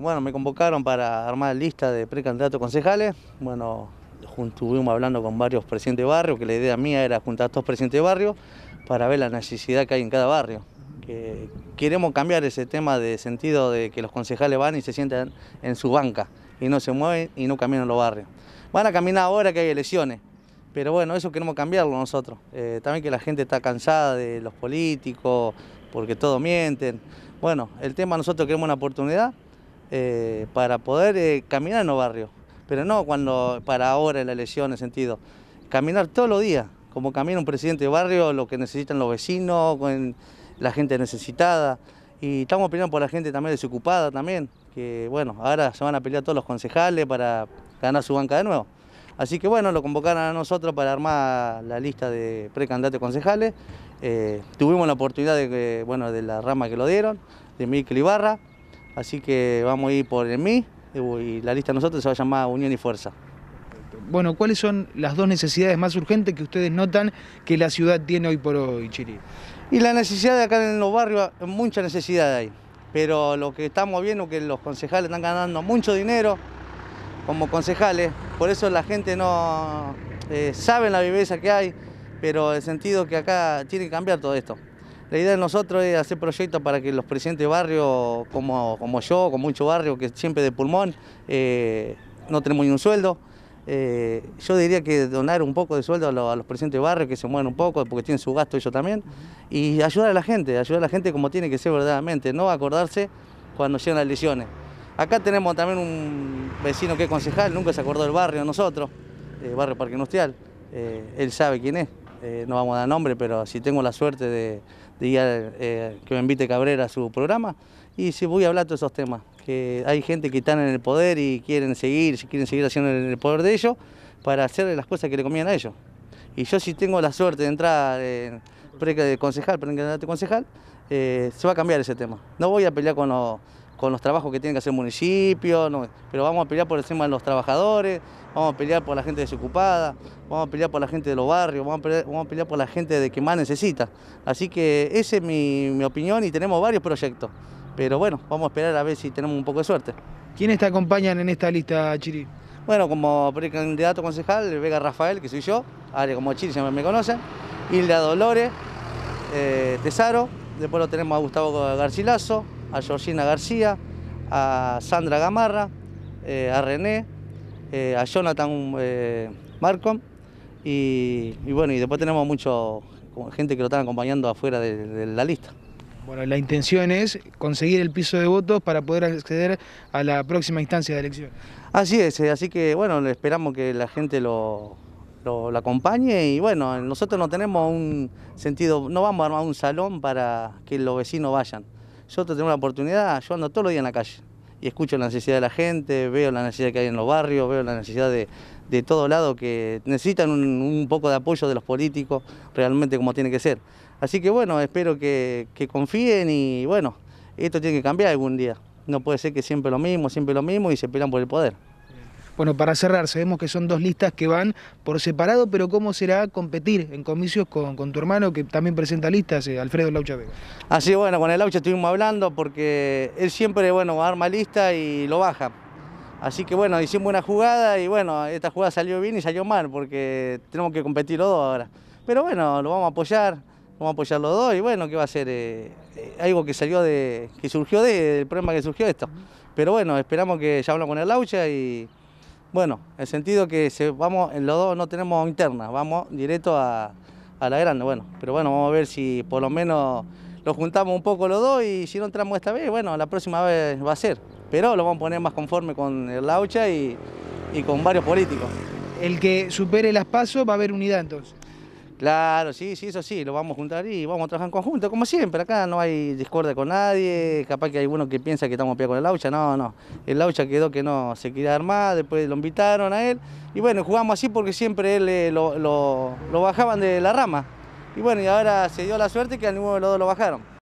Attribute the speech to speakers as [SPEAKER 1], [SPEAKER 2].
[SPEAKER 1] bueno, me convocaron para armar lista de precandidatos concejales. Bueno, estuvimos hablando con varios presidentes de barrio, que la idea mía era juntar a todos presidentes de barrio para ver la necesidad que hay en cada barrio. Que queremos cambiar ese tema de sentido de que los concejales van y se sientan en su banca y no se mueven y no caminan los barrios. Van a caminar ahora que hay elecciones, pero bueno, eso queremos cambiarlo nosotros. Eh, también que la gente está cansada de los políticos, porque todos mienten. Bueno, el tema nosotros queremos una oportunidad eh, para poder eh, caminar en los barrios. Pero no cuando para ahora en la elección, en sentido. Caminar todos los días, como camina un presidente de barrio, lo que necesitan los vecinos, con la gente necesitada. Y estamos peleando por la gente también desocupada también, que bueno, ahora se van a pelear todos los concejales para ganar su banca de nuevo. Así que bueno, lo convocaron a nosotros para armar la lista de precandidatos concejales. Eh, tuvimos la oportunidad de, bueno, de la rama que lo dieron, de Mikel Ibarra. Así que vamos a ir por el mí y la lista nosotros se va a llamar Unión y Fuerza.
[SPEAKER 2] Bueno, ¿cuáles son las dos necesidades más urgentes que ustedes notan que la ciudad tiene hoy por hoy, chile
[SPEAKER 1] Y la necesidad de acá en los barrios,
[SPEAKER 2] mucha necesidad hay. Pero lo que estamos viendo es que
[SPEAKER 1] los concejales están ganando mucho dinero como concejales, por eso la gente no eh, sabe la viveza que hay, pero el sentido que acá tiene que cambiar todo esto. La idea de nosotros es hacer proyectos para que los presidentes de barrio, como, como yo, con mucho barrio, que siempre de pulmón, eh, no tenemos ni un sueldo. Eh, yo diría que donar un poco de sueldo a, los presidentes de barrio, que se muevan un poco, porque tienen su gasto ellos también, y ayudar a la gente, ayudar a la gente como tiene que ser verdaderamente, no acordarse cuando llegan las lesiones. Acá tenemos también un vecino que es concejal, nunca se acordó del barrio nosotros, el eh, barrio Parque Industrial, él sabe quién es. Eh, no vamos a dar nombre, pero si tengo la suerte de, eh, que me invite Cabrera a su programa, y si voy a hablar de todos esos temas, que hay gente que está en el poder y quieren seguir, quieren seguir haciendo el poder de ellos, para hacer las cosas que le comían a ellos. Y yo si tengo la suerte de entrar en eh, pre concejal, pre concejal, se va a cambiar ese tema. No voy a pelear con los con los trabajos que tiene que hacer el municipio, pero vamos a pelear por encima de los trabajadores, vamos a pelear por la gente desocupada, vamos a pelear por la gente de los barrios, vamos a pelear, vamos a pelear por la gente de que más necesita. Así que esa es mi, opinión y tenemos varios proyectos, pero bueno, vamos a esperar a ver si tenemos un poco de suerte. ¿Quiénes te
[SPEAKER 2] acompañan en esta lista, Chiri?
[SPEAKER 1] Bueno, como precandidato concejal, Vega Rafael, que soy yo, área como Chiri, siempre me conocen, Hilda Dolores, eh, Tesaro, después lo tenemos a Gustavo Garcilaso, a Georgina García, a Sandra Gamarra, eh, a René, eh, a Jonathan eh, Marcom y, bueno, y después tenemos mucha gente que lo están acompañando afuera
[SPEAKER 2] de, la lista. Bueno, la intención es conseguir el piso de votos para poder acceder a la próxima instancia de elección. Así es, eh, así que bueno, esperamos que la gente
[SPEAKER 1] lo, lo, lo, acompañe y bueno, nosotros no tenemos un sentido, no vamos a armar un salón para que los vecinos vayan. Yo tengo la oportunidad, yo ando todos los días en la calle y escucho la necesidad de la gente, veo la necesidad que hay en los barrios, veo la necesidad de, de todo lado que necesitan un, poco de apoyo de los políticos, realmente como tiene que ser. Así que bueno, espero que, que confíen y bueno, esto tiene que cambiar algún día. No puede ser que siempre lo mismo, siempre lo mismo y se pelean por el poder.
[SPEAKER 2] Bueno, para cerrar, sabemos que son dos listas que van por separado, pero ¿cómo será competir en comicios con, tu hermano que también presenta listas, eh, Alfredo Laucha Vega?
[SPEAKER 1] Así, bueno, con el Laucha estuvimos hablando porque él siempre, bueno, arma lista y lo baja. Así que bueno, hicimos una jugada y bueno, esta jugada salió bien y salió mal porque tenemos que competir los dos ahora. Pero bueno, lo vamos a apoyar, vamos a apoyar los dos y bueno, ¿qué va a ser? Eh, eh, algo que salió de, que surgió de, del problema que surgió esto. Pero bueno, esperamos que ya hablamos con el Laucha y bueno, en el sentido que vamos, en los dos no tenemos internas, vamos directo a, la grande, bueno, pero bueno, vamos a ver si por lo menos lo juntamos un poco los dos y si no entramos esta vez, bueno, la próxima vez va a ser, pero lo vamos a poner más conforme con el Laucha y, y con varios políticos.
[SPEAKER 2] El que supere las pasos va a haber unidad entonces.
[SPEAKER 1] Claro, sí, sí, eso sí, lo vamos a juntar y vamos a trabajar en conjunto, como siempre, acá no hay discordia con nadie, capaz que hay uno que piensa que estamos pie con el Laucha, no, no, el Laucha quedó que no se quería armar, después lo invitaron a él, y bueno, jugamos así porque siempre él eh, lo, lo bajaban de la rama, y bueno, y ahora se dio la suerte que a ninguno de los dos lo bajaron.